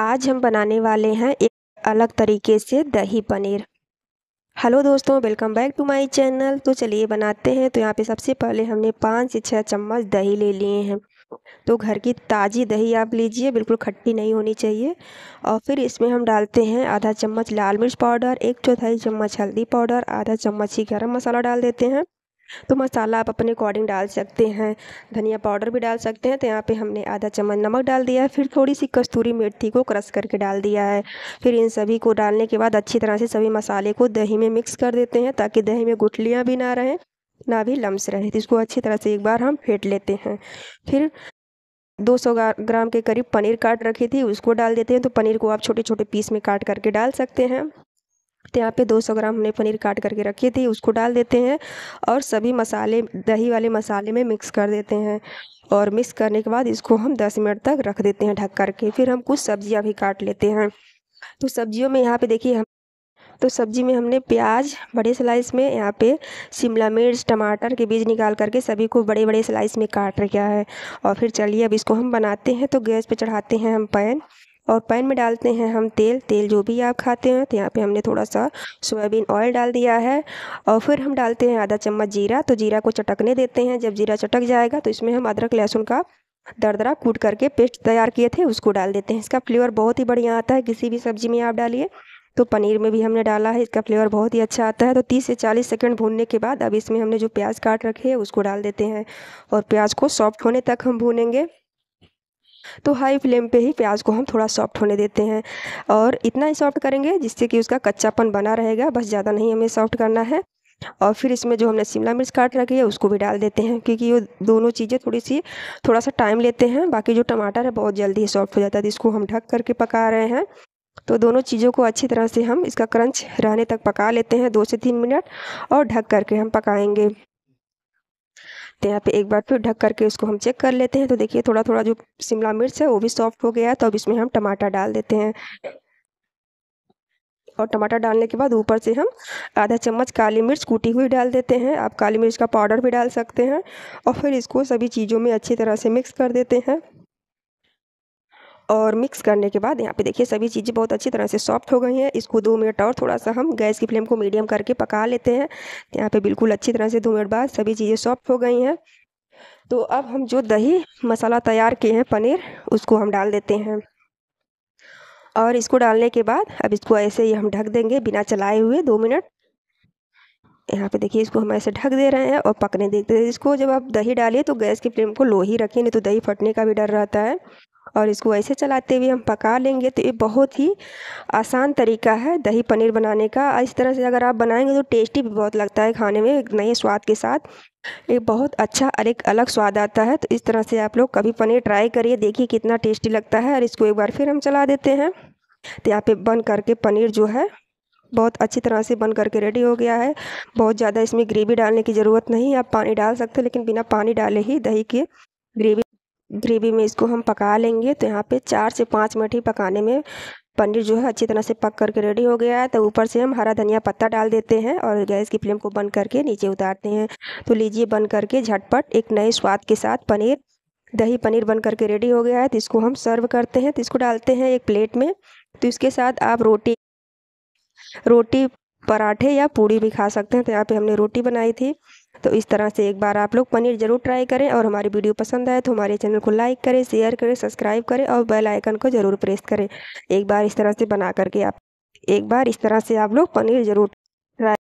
आज हम बनाने वाले हैं एक अलग तरीके से दही पनीर हेलो दोस्तों welcome back to my channel तो चलिए बनाते हैं तो यहाँ पे सबसे पहले हमने पाँच से छः चम्मच दही ले लिए हैं तो घर की ताज़ी दही आप लीजिए बिल्कुल खट्टी नहीं होनी चाहिए और फिर इसमें हम डालते हैं आधा चम्मच लाल मिर्च पाउडर एक चौथाई चम्मच हल्दी पाउडर आधा चम्मच ही गर्म मसाला डाल देते हैं तो मसाला आप अपने अकॉर्डिंग डाल सकते हैं धनिया पाउडर भी डाल सकते हैं तो यहाँ पे हमने आधा चम्मच नमक डाल दिया है फिर थोड़ी सी कस्तूरी मेथी को क्रश करके डाल दिया है फिर इन सभी को डालने के बाद अच्छी तरह से सभी मसाले को दही में मिक्स कर देते हैं ताकि दही में गुठलियाँ भी ना रहें ना भी लम्स रहें तो इसको अच्छी तरह से एक बार हम फेंट लेते हैं फिर 200 ग्राम के करीब पनीर काट रखी थी उसको डाल देते हैं तो पनीर को आप छोटे छोटे पीस में काट करके डाल सकते हैं तो यहाँ पे 200 ग्राम हमने पनीर काट करके रखी थी उसको डाल देते हैं और सभी मसाले दही वाले मसाले में मिक्स कर देते हैं और मिक्स करने के बाद इसको हम 10 मिनट तक रख देते हैं ढक करके फिर हम कुछ सब्जियाँ भी काट लेते हैं तो सब्जियों में यहाँ पे देखिए हम तो सब्जी में हमने प्याज बड़े स्लाइस में यहाँ पे शिमला मिर्च टमाटर के बीज निकाल करके सभी को बड़े बड़े स्लाइस में काट रखा है और फिर चलिए अब इसको हम बनाते हैं तो गैस पर चढ़ाते हैं हम पैन और पैन में डालते हैं हम तेल तेल जो भी आप खाते हैं तो यहाँ पे हमने थोड़ा सा सोयाबीन ऑयल डाल दिया है और फिर हम डालते हैं आधा चम्मच जीरा तो जीरा को चटकने देते हैं जब जीरा चटक जाएगा तो इसमें हम अदरक लहसुन का दरदरा कूट करके पेस्ट तैयार किए थे उसको डाल देते हैं इसका फ्लेवर बहुत ही बढ़िया आता है किसी भी सब्जी में आप डालिए तो पनीर में भी हमने डाला है इसका फ्लेवर बहुत ही अच्छा आता है तो 30 से 40 सेकंड भूनने के बाद अब इसमें हमने जो प्याज काट रखे है उसको डाल देते हैं और प्याज को सॉफ्ट होने तक हम भूनेंगे तो हाई फ्लेम पे ही प्याज को हम थोड़ा सॉफ्ट होने देते हैं और इतना ही सॉफ्ट करेंगे जिससे कि उसका कच्चापन बना रहेगा बस ज़्यादा नहीं हमें सॉफ्ट करना है और फिर इसमें जो हमने शिमला मिर्च काट रखी है उसको भी डाल देते हैं क्योंकि ये दोनों चीज़ें थोड़ी सी थोड़ा सा टाइम लेते हैं बाकी जो टमाटर है बहुत जल्दी ही सॉफ्ट हो जाता है तो इसको हम ढक करके पका रहे हैं तो दोनों चीज़ों को अच्छी तरह से हम इसका क्रंच रहने तक पका लेते हैं दो से तीन मिनट और ढक करके हम पकाएंगे तो यहाँ पे एक बार फिर ढक करके उसको हम चेक कर लेते हैं तो देखिए थोड़ा थोड़ा जो शिमला मिर्च है वो भी सॉफ्ट हो गया है तो अब इसमें हम टमाटर डाल देते हैं और टमाटर डालने के बाद ऊपर से हम आधा चम्मच काली मिर्च कूटी हुई डाल देते हैं आप काली मिर्च का पाउडर भी डाल सकते हैं और फिर इसको सभी चीज़ों में अच्छी तरह से मिक्स कर देते हैं और मिक्स करने के बाद यहाँ पे देखिए सभी चीज़ें बहुत अच्छी तरह से सॉफ्ट हो गई हैं इसको दो मिनट और थोड़ा सा हम गैस की फ्लेम को मीडियम करके पका लेते हैं यहाँ पे बिल्कुल अच्छी तरह से दो मिनट बाद सभी चीज़ें सॉफ्ट हो गई हैं तो अब हम जो दही मसाला तैयार किए हैं पनीर उसको हम डाल देते हैं और इसको डालने के बाद अब इसको ऐसे ही हम ढक देंगे बिना चलाए हुए दो मिनट यहाँ पे देखिए इसको हम ऐसे ढक दे रहे हैं और पकने देते हैं इसको जब आप दही डालिए तो गैस की फ्लेम को लो ही रखिए नहीं तो दही फटने का भी डर रहता है और इसको ऐसे चलाते हुए हम पका लेंगे तो ये बहुत ही आसान तरीका है दही पनीर बनाने का इस तरह से अगर आप बनाएंगे तो टेस्टी भी बहुत लगता है खाने में एक नए स्वाद के साथ एक बहुत अच्छा और एक अलग स्वाद आता है तो इस तरह से आप लोग कभी पनीर ट्राई करिए देखिए कितना टेस्टी लगता है और इसको एक बार फिर हम चला देते हैं तो यहाँ पर बन करके पनीर जो है बहुत अच्छी तरह से बन करके रेडी हो गया है बहुत ज़्यादा इसमें ग्रेवी डालने की ज़रूरत नहीं आप पानी डाल सकते लेकिन बिना पानी डाले ही दही के ग्रेवी ग्रेवी में इसको हम पका लेंगे तो यहाँ पे चार से पाँच मिनट ही पकाने में पनीर जो है अच्छी तरह से पक करके रेडी हो गया है तो ऊपर से हम हरा धनिया पत्ता डाल देते हैं और गैस की फ्लेम को बंद करके नीचे उतारते हैं तो लीजिए बंद करके झटपट एक नए स्वाद के साथ पनीर दही पनीर बन करके रेडी हो गया है तो इसको हम सर्व करते हैं तो इसको डालते हैं एक प्लेट में तो इसके साथ आप रोटी रोटी पराठे या पूड़ी भी खा सकते हैं तो यहाँ पे हमने रोटी बनाई थी तो इस तरह से एक बार आप लोग पनीर ज़रूर ट्राई करें और हमारी वीडियो पसंद आए तो हमारे चैनल को लाइक करें शेयर करें सब्सक्राइब करें और बेल आइकन को ज़रूर प्रेस करें एक बार इस तरह से बना करके आप एक बार इस तरह से आप लोग पनीर ज़रूर